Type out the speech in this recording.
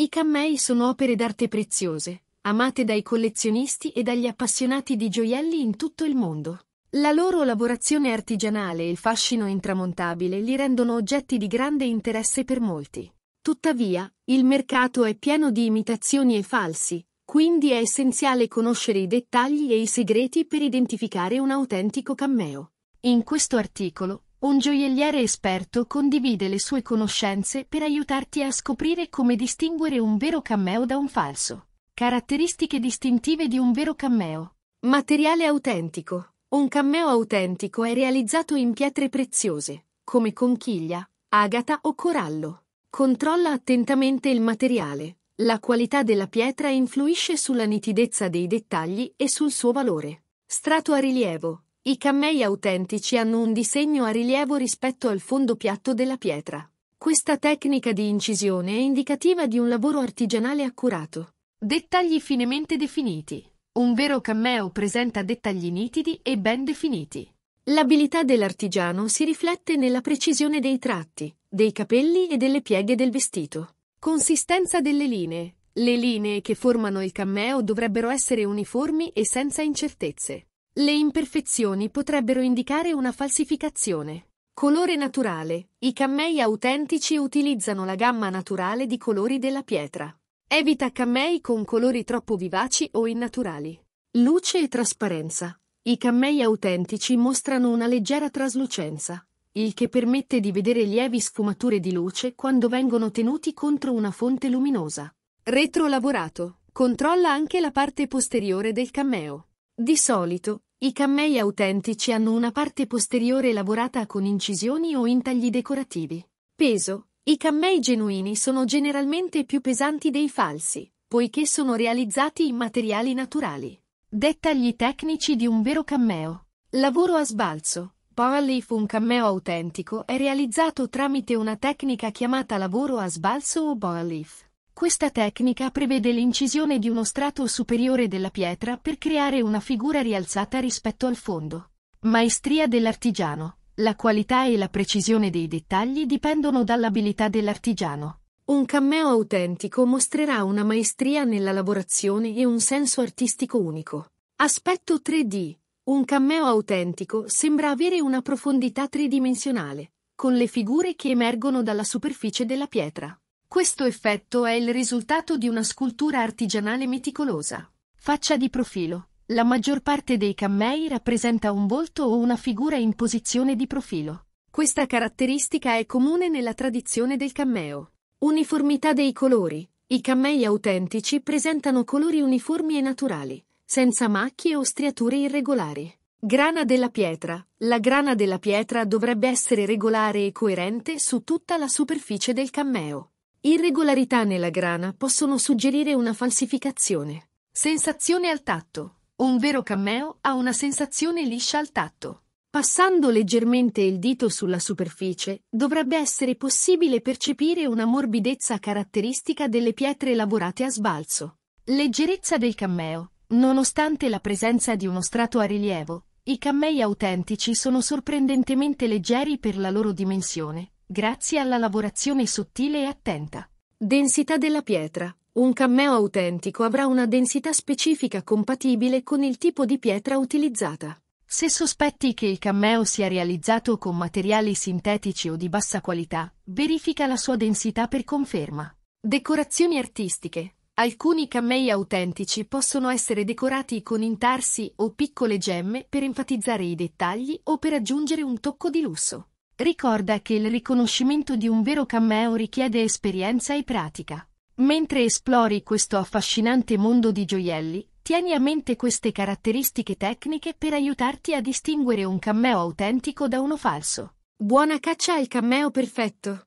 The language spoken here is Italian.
I cammei sono opere d'arte preziose, amate dai collezionisti e dagli appassionati di gioielli in tutto il mondo. La loro lavorazione artigianale e il fascino intramontabile li rendono oggetti di grande interesse per molti. Tuttavia, il mercato è pieno di imitazioni e falsi, quindi è essenziale conoscere i dettagli e i segreti per identificare un autentico cammeo. In questo articolo un gioielliere esperto condivide le sue conoscenze per aiutarti a scoprire come distinguere un vero cameo da un falso. Caratteristiche distintive di un vero cameo. Materiale autentico. Un cameo autentico è realizzato in pietre preziose, come conchiglia, agata o corallo. Controlla attentamente il materiale. La qualità della pietra influisce sulla nitidezza dei dettagli e sul suo valore. Strato a rilievo. I cammei autentici hanno un disegno a rilievo rispetto al fondo piatto della pietra. Questa tecnica di incisione è indicativa di un lavoro artigianale accurato. Dettagli finemente definiti. Un vero cammeo presenta dettagli nitidi e ben definiti. L'abilità dell'artigiano si riflette nella precisione dei tratti, dei capelli e delle pieghe del vestito. Consistenza delle linee. Le linee che formano il cammeo dovrebbero essere uniformi e senza incertezze. Le imperfezioni potrebbero indicare una falsificazione. Colore naturale. I cammei autentici utilizzano la gamma naturale di colori della pietra. Evita cammei con colori troppo vivaci o innaturali. Luce e trasparenza. I cammei autentici mostrano una leggera traslucenza, il che permette di vedere lievi sfumature di luce quando vengono tenuti contro una fonte luminosa. Retrolavorato. Controlla anche la parte posteriore del cammeo. Di solito, i cammei autentici hanno una parte posteriore lavorata con incisioni o intagli decorativi. Peso. I cammei genuini sono generalmente più pesanti dei falsi, poiché sono realizzati in materiali naturali. Dettagli tecnici di un vero cammeo. Lavoro a sbalzo. Powerleaf un cammeo autentico è realizzato tramite una tecnica chiamata lavoro a sbalzo o bowerleaf. Questa tecnica prevede l'incisione di uno strato superiore della pietra per creare una figura rialzata rispetto al fondo. Maestria dell'artigiano. La qualità e la precisione dei dettagli dipendono dall'abilità dell'artigiano. Un cameo autentico mostrerà una maestria nella lavorazione e un senso artistico unico. Aspetto 3D. Un cameo autentico sembra avere una profondità tridimensionale, con le figure che emergono dalla superficie della pietra. Questo effetto è il risultato di una scultura artigianale meticolosa. Faccia di profilo. La maggior parte dei cammei rappresenta un volto o una figura in posizione di profilo. Questa caratteristica è comune nella tradizione del cammeo. Uniformità dei colori. I cammei autentici presentano colori uniformi e naturali, senza macchie o striature irregolari. Grana della pietra. La grana della pietra dovrebbe essere regolare e coerente su tutta la superficie del cammeo. Irregolarità nella grana possono suggerire una falsificazione. Sensazione al tatto. Un vero cammeo ha una sensazione liscia al tatto. Passando leggermente il dito sulla superficie, dovrebbe essere possibile percepire una morbidezza caratteristica delle pietre lavorate a sbalzo. Leggerezza del cammeo. Nonostante la presenza di uno strato a rilievo, i cammei autentici sono sorprendentemente leggeri per la loro dimensione, grazie alla lavorazione sottile e attenta. Densità della pietra. Un cammeo autentico avrà una densità specifica compatibile con il tipo di pietra utilizzata. Se sospetti che il cammeo sia realizzato con materiali sintetici o di bassa qualità, verifica la sua densità per conferma. Decorazioni artistiche. Alcuni cammei autentici possono essere decorati con intarsi o piccole gemme per enfatizzare i dettagli o per aggiungere un tocco di lusso. Ricorda che il riconoscimento di un vero cameo richiede esperienza e pratica. Mentre esplori questo affascinante mondo di gioielli, tieni a mente queste caratteristiche tecniche per aiutarti a distinguere un cameo autentico da uno falso. Buona caccia al cameo perfetto!